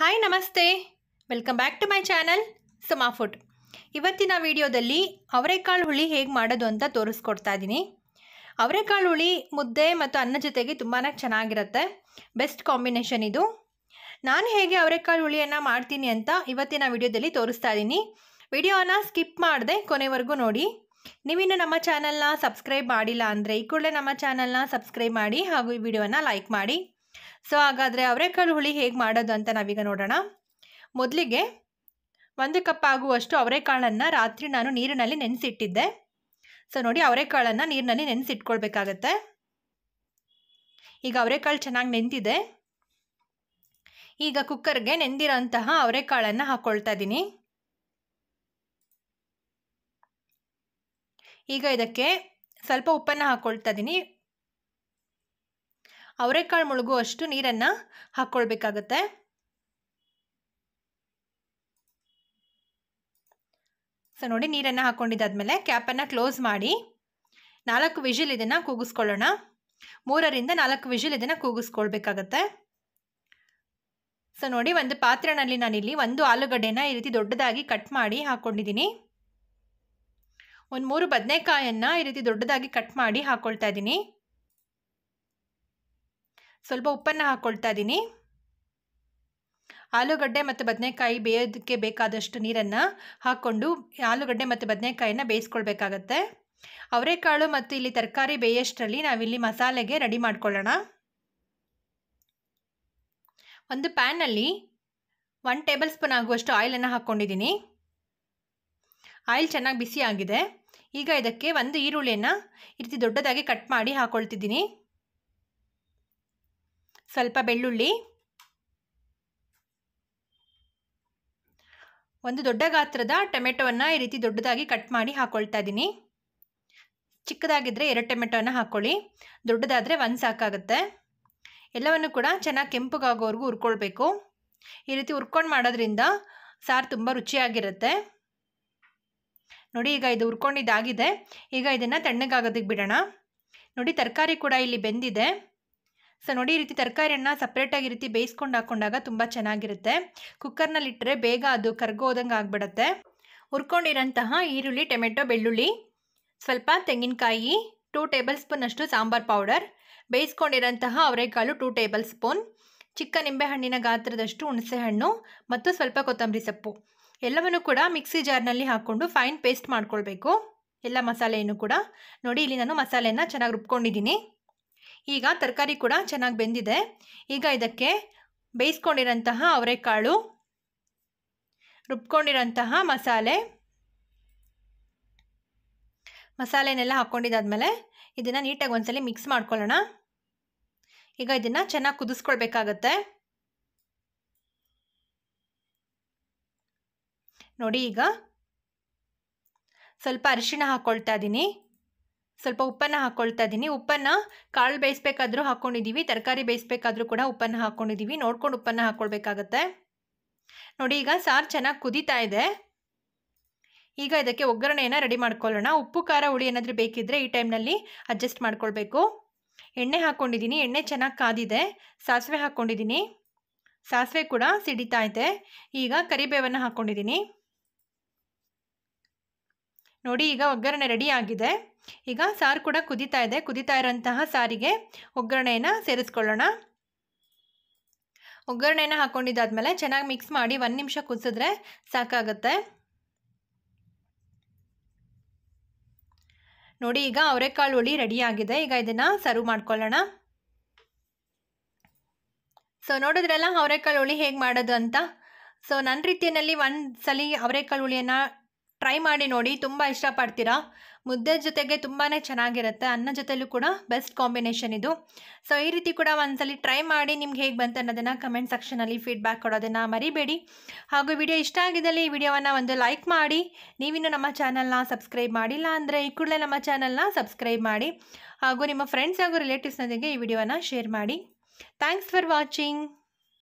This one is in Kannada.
ಹಾಯ್ ನಮಸ್ತೆ welcome back to my channel Suma food ಇವತ್ತಿನ ವಿಡಿಯೋದಲ್ಲಿ ಅವರೆಕಾಳು ಹುಳಿ ಹೇಗೆ ಮಾಡೋದು ಅಂತ ತೋರಿಸ್ಕೊಡ್ತಾ ಇದ್ದೀನಿ ಅವರೆಕಾಳು ಹುಳಿ ಮುದ್ದೆ ಮತ್ತು ಅನ್ನ ಜೊತೆಗೆ ತುಂಬಾ ಚೆನ್ನಾಗಿರುತ್ತೆ ಬೆಸ್ಟ್ ಕಾಂಬಿನೇಷನ್ ಇದು ನಾನು ಹೇಗೆ ಅವರೆಕಾಳು ಹುಳಿಯನ್ನು ಮಾಡ್ತೀನಿ ಅಂತ ಇವತ್ತಿನ ವಿಡಿಯೋದಲ್ಲಿ ತೋರಿಸ್ತಾ ಇದ್ದೀನಿ ವಿಡಿಯೋನ ಸ್ಕಿಪ್ ಮಾಡಿದೆ ಕೊನೆವರೆಗೂ ನೋಡಿ ನೀವಿನ್ನು ನಮ್ಮ ಚಾನಲ್ನ ಸಬ್ಸ್ಕ್ರೈಬ್ ಮಾಡಿಲ್ಲ ಅಂದರೆ ಈ ಕೂಡಲೇ ನಮ್ಮ ಚಾನಲ್ನ ಸಬ್ಸ್ಕ್ರೈಬ್ ಮಾಡಿ ಹಾಗೂ ಈ ವಿಡಿಯೋನ ಲೈಕ್ ಮಾಡಿ ಸೊ ಹಾಗಾದರೆ ಅವರೇಕಾಳು ಹುಳಿ ಹೇಗೆ ಮಾಡೋದು ಅಂತ ನಾವೀಗ ನೋಡೋಣ ಮೊದಲಿಗೆ ಒಂದು ಕಪ್ ಆಗುವಷ್ಟು ಅವರೆಕಾಳನ್ನು ರಾತ್ರಿ ನಾನು ನೀರಿನಲ್ಲಿ ನೆನೆಸಿಟ್ಟಿದ್ದೆ ಸೊ ನೋಡಿ ಅವರೆಕಾಳನ್ನು ನೀರಿನಲ್ಲಿ ನೆನೆಸಿಟ್ಕೊಳ್ಬೇಕಾಗತ್ತೆ ಈಗ ಅವರೆಕಾಳು ಚೆನ್ನಾಗಿ ನೆಂದಿದೆ ಈಗ ಕುಕ್ಕರ್ಗೆ ನೆಂದಿರೋಂತಹ ಅವರೆಕಾಳನ್ನು ಹಾಕ್ಕೊಳ್ತಾ ಇದ್ದೀನಿ ಈಗ ಇದಕ್ಕೆ ಸ್ವಲ್ಪ ಉಪ್ಪನ್ನು ಹಾಕ್ಕೊಳ್ತಾ ಇದ್ದೀನಿ ಅವರೆಕಾಳು ಮುಳುಗು ಅಷ್ಟು ನೀರನ್ನು ಹಾಕ್ಕೊಳ್ಬೇಕಾಗತ್ತೆ ಸೊ ನೋಡಿ ನೀರನ್ನು ಹಾಕ್ಕೊಂಡಿದ್ದಾದಮೇಲೆ ಕ್ಯಾಪನ್ನು ಕ್ಲೋಸ್ ಮಾಡಿ ನಾಲ್ಕು ವಿಜಿಲ್ ಇದನ್ನು ಕೂಗಿಸ್ಕೊಳ್ಳೋಣ ಮೂರರಿಂದ ನಾಲ್ಕು ವಿಜಿಲ್ ಇದನ್ನು ಕೂಗಿಸ್ಕೊಳ್ಬೇಕಾಗತ್ತೆ ಸೊ ನೋಡಿ ಒಂದು ಪಾತ್ರೆನಲ್ಲಿ ನಾನಿಲ್ಲಿ ಒಂದು ಆಲೂಗಡ್ಡೆನ ಈ ರೀತಿ ದೊಡ್ಡದಾಗಿ ಕಟ್ ಮಾಡಿ ಹಾಕ್ಕೊಂಡಿದ್ದೀನಿ ಒಂದು ಮೂರು ಬದನೆಕಾಯನ್ನು ಈ ರೀತಿ ದೊಡ್ಡದಾಗಿ ಕಟ್ ಮಾಡಿ ಹಾಕ್ಕೊಳ್ತಾ ಇದ್ದೀನಿ ಸ್ವಲ್ಪ ಉಪ್ಪನ್ನು ಹಾಕ್ಕೊಳ್ತಾ ಇದ್ದೀನಿ ಆಲೂಗಡ್ಡೆ ಮತ್ತು ಬದನೆಕಾಯಿ ಬೇಯೋದಕ್ಕೆ ಬೇಕಾದಷ್ಟು ನೀರನ್ನು ಹಾಕ್ಕೊಂಡು ಆಲೂಗಡ್ಡೆ ಮತ್ತು ಬದನೆಕಾಯಿನ ಬೇಯಿಸ್ಕೊಳ್ಬೇಕಾಗತ್ತೆ ಅವರೆಕಾಳು ಮತ್ತು ಇಲ್ಲಿ ತರಕಾರಿ ಬೇಯಷ್ಟರಲ್ಲಿ ನಾವಿಲ್ಲಿ ಮಸಾಲೆಗೆ ರೆಡಿ ಮಾಡ್ಕೊಳ್ಳೋಣ ಒಂದು ಪ್ಯಾನಲ್ಲಿ ಒನ್ ಟೇಬಲ್ ಸ್ಪೂನ್ ಆಗುವಷ್ಟು ಆಯಿಲನ್ನು ಹಾಕ್ಕೊಂಡಿದ್ದೀನಿ ಆಯಿಲ್ ಚೆನ್ನಾಗಿ ಬಿಸಿ ಆಗಿದೆ ಈಗ ಇದಕ್ಕೆ ಒಂದು ಈರುಳ್ಳಿಯನ್ನು ಈ ರೀತಿ ದೊಡ್ಡದಾಗಿ ಕಟ್ ಮಾಡಿ ಹಾಕ್ಕೊಳ್ತಿದ್ದೀನಿ ಸ್ವಲ್ಪ ಬೆಳ್ಳುಳ್ಳಿ ಒಂದು ದೊಡ್ಡ ಗಾತ್ರದ ಟೊಮೆಟೊವನ್ನು ಈ ರೀತಿ ದೊಡ್ಡದಾಗಿ ಕಟ್ ಮಾಡಿ ಹಾಕ್ಕೊಳ್ತಾ ಇದ್ದೀನಿ ಚಿಕ್ಕದಾಗಿದ್ದರೆ ಎರಡು ಟೊಮೆಟೊನ ಹಾಕ್ಕೊಳ್ಳಿ ದೊಡ್ಡದಾದರೆ ಒಂದು ಸಾಕಾಗುತ್ತೆ ಎಲ್ಲವನ್ನು ಕೂಡ ಚೆನ್ನಾಗಿ ಕೆಂಪಗಾಗೋವರೆಗೂ ಹುರ್ಕೊಳ್ಬೇಕು ಈ ರೀತಿ ಹುರ್ಕೊಂಡು ಮಾಡೋದ್ರಿಂದ ಸಾರು ತುಂಬ ರುಚಿಯಾಗಿರುತ್ತೆ ನೋಡಿ ಈಗ ಇದು ಹುರ್ಕೊಂಡಿದ್ದಾಗಿದೆ ಈಗ ಇದನ್ನು ತಣ್ಣಗಾಗೋದಕ್ಕೆ ಬಿಡೋಣ ನೋಡಿ ತರಕಾರಿ ಕೂಡ ಇಲ್ಲಿ ಬೆಂದಿದೆ ಸೊ ನೋಡಿ ಈ ರೀತಿ ತರಕಾರಿಯನ್ನು ಸಪ್ರೇಟಾಗಿ ರೀತಿ ಬೇಯಿಸ್ಕೊಂಡು ಹಾಕೊಂಡಾಗ ತುಂಬ ಚೆನ್ನಾಗಿರುತ್ತೆ ಕುಕ್ಕರ್ನಲ್ಲಿಟ್ಟರೆ ಬೇಗ ಅದು ಕರ್ಗೋದಂಗೆ ಆಗ್ಬಿಡುತ್ತೆ ಹುರ್ಕೊಂಡಿರೋಂತಹ ಈರುಳ್ಳಿ ಟೊಮೆಟೊ ಬೆಳ್ಳುಳ್ಳಿ ಸ್ವಲ್ಪ ತೆಂಗಿನಕಾಯಿ ಟೂ ಟೇಬಲ್ ಸ್ಪೂನಷ್ಟು ಸಾಂಬಾರ್ ಪೌಡರ್ ಬೇಯಿಸ್ಕೊಂಡಿರೋಂತಹ ಅವರೆಕಾಳು ಟೂ ಟೇಬಲ್ ಸ್ಪೂನ್ ಚಿಕ್ಕ ನಿಂಬೆಹಣ್ಣಿನ ಗಾತ್ರದಷ್ಟು ಹುಣಸೆಹಣ್ಣು ಮತ್ತು ಸ್ವಲ್ಪ ಕೊತ್ತಂಬರಿ ಸೊಪ್ಪು ಎಲ್ಲವನ್ನು ಕೂಡ ಮಿಕ್ಸಿ ಜಾರ್ನಲ್ಲಿ ಹಾಕ್ಕೊಂಡು ಫೈನ್ ಪೇಸ್ಟ್ ಮಾಡ್ಕೊಳ್ಬೇಕು ಎಲ್ಲ ಮಸಾಲೆಯನ್ನು ಕೂಡ ನೋಡಿ ಇಲ್ಲಿ ನಾನು ಮಸಾಲೆಯನ್ನು ಚೆನ್ನಾಗಿ ರುಬ್ಕೊಂಡಿದ್ದೀನಿ ಈಗ ತರಕಾರಿ ಕೂಡ ಚೆನ್ನಾಗಿ ಬೆಂದಿದೆ ಈಗ ಇದಕ್ಕೆ ಬೇಯಿಸ್ಕೊಂಡಿರೋಂತಹ ಅವರೆಕಾಳು ರುಬ್ಕೊಂಡಿರೋಂತಹ ಮಸಾಲೆ ಮಸಾಲೆನೆಲ್ಲ ಹಾಕ್ಕೊಂಡಿದ್ದಾದಮೇಲೆ ಇದನ್ನು ನೀಟಾಗಿ ಒಂದ್ಸಲ ಮಿಕ್ಸ್ ಮಾಡ್ಕೊಳ್ಳೋಣ ಈಗ ಇದನ್ನು ಚೆನ್ನಾಗಿ ಕುದಿಸ್ಕೊಳ್ಬೇಕಾಗತ್ತೆ ನೋಡಿ ಈಗ ಸ್ವಲ್ಪ ಅರಿಶಿಣ ಹಾಕ್ಕೊಳ್ತಾ ಇದ್ದೀನಿ ಸ್ವಲ್ಪ ಉಪ್ಪನ್ನು ಹಾಕ್ಕೊಳ್ತಾ ಇದ್ದೀನಿ ಉಪ್ಪನ್ನು ಕಾಳು ಬೇಯಿಸ್ಬೇಕಾದ್ರೂ ಹಾಕ್ಕೊಂಡಿದ್ದೀವಿ ತರಕಾರಿ ಬೇಯಿಸ್ಬೇಕಾದ್ರೂ ಕೂಡ ಉಪ್ಪನ್ನು ಹಾಕ್ಕೊಂಡಿದ್ದೀವಿ ನೋಡ್ಕೊಂಡು ಉಪ್ಪನ್ನು ಹಾಕ್ಕೊಳ್ಬೇಕಾಗತ್ತೆ ನೋಡಿ ಈಗ ಸಾರು ಚೆನ್ನಾಗಿ ಕುದೀತಾ ಇದೆ ಈಗ ಇದಕ್ಕೆ ಒಗ್ಗರಣೆಯನ್ನು ರೆಡಿ ಮಾಡ್ಕೊಳ್ಳೋಣ ಉಪ್ಪು ಖಾರ ಹುಳಿ ಏನಾದರೂ ಬೇಕಿದ್ದರೆ ಈ ಟೈಮ್ನಲ್ಲಿ ಅಡ್ಜಸ್ಟ್ ಮಾಡ್ಕೊಳ್ಬೇಕು ಎಣ್ಣೆ ಹಾಕ್ಕೊಂಡಿದ್ದೀನಿ ಎಣ್ಣೆ ಚೆನ್ನಾಗಿ ಕಾದಿದೆ ಸಾಸಿವೆ ಹಾಕ್ಕೊಂಡಿದ್ದೀನಿ ಸಾಸಿವೆ ಕೂಡ ಸಿಡಿತಾ ಇದೆ ಈಗ ಕರಿಬೇವನ್ನು ಹಾಕ್ಕೊಂಡಿದ್ದೀನಿ ನೋಡಿ ಈಗ ಒಗ್ಗರಣೆ ರೆಡಿ ಆಗಿದೆ ಈಗ ಸಾರು ಕೂಡ ಕುದಿತಾ ಇದೆ ಕುದಿತಾ ಇರೋಂತಹ ಸಾರಿಗೆ ಒಗ್ಗರಣೆಯನ್ನು ಸೇರಿಸ್ಕೊಳ್ಳೋಣ ಒಗ್ಗರಣೆನ ಹಾಕ್ಕೊಂಡಿದ್ದಾದ್ಮೇಲೆ ಚೆನ್ನಾಗಿ ಮಿಕ್ಸ್ ಮಾಡಿ ಒಂದು ನಿಮಿಷ ಕುದಿಸಿದ್ರೆ ಸಾಕಾಗುತ್ತೆ ನೋಡಿ ಈಗ ಅವರೆಕಾಳು ಹುಳಿ ಆಗಿದೆ ಈಗ ಇದನ್ನು ಸರ್ವ್ ಮಾಡ್ಕೊಳ್ಳೋಣ ಸೊ ನೋಡಿದ್ರಲ್ಲ ಅವರೆಕಾಳು ಹುಳಿ ಹೇಗೆ ಮಾಡೋದು ಅಂತ ಸೊ ನನ್ನ ರೀತಿಯಲ್ಲಿ ಒಂದು ಸಲ ಅವರೆಕಾಳು ಹುಳಿಯನ್ನು ಟ್ರೈ ಮಾಡಿ ನೋಡಿ ತುಂಬ ಇಷ್ಟಪಡ್ತೀರಾ ಮುದ್ದೆ ಜೊತೆಗೆ ತುಂಬಾ ಚೆನ್ನಾಗಿರುತ್ತೆ ಅನ್ನ ಜೊತೆಲೂ ಕೂಡ ಬೆಸ್ಟ್ ಕಾಂಬಿನೇಷನ್ ಇದು ಸೊ ಈ ರೀತಿ ಕೂಡ ಒಂದ್ಸಲಿ ಟ್ರೈ ಮಾಡಿ ನಿಮ್ಗೆ ಹೇಗೆ ಬಂತು ಅನ್ನೋದನ್ನು ಕಮೆಂಟ್ ಸೆಕ್ಷನಲ್ಲಿ ಫೀಡ್ಬ್ಯಾಕ್ ಕೊಡೋದನ್ನು ಮರಿಬೇಡಿ ಹಾಗೂ ವಿಡಿಯೋ ಇಷ್ಟ ಆಗಿದ್ದಲ್ಲಿ ಈ ವಿಡಿಯೋವನ್ನು ಒಂದು ಲೈಕ್ ಮಾಡಿ ನೀವಿನ್ನೂ ನಮ್ಮ ಚಾನಲ್ನ ಸಬ್ಸ್ಕ್ರೈಬ್ ಮಾಡಿಲ್ಲ ಅಂದರೆ ಈ ಕೂಡಲೇ ನಮ್ಮ ಚಾನಲ್ನ ಸಬ್ಸ್ಕ್ರೈಬ್ ಮಾಡಿ ಹಾಗೂ ನಿಮ್ಮ ಫ್ರೆಂಡ್ಸ್ ಹಾಗೂ ರಿಲೇಟಿವ್ಸ್ನೊಂದಿಗೆ ಈ ವಿಡಿಯೋನ ಶೇರ್ ಮಾಡಿ ಥ್ಯಾಂಕ್ಸ್ ಫಾರ್ ವಾಚಿಂಗ್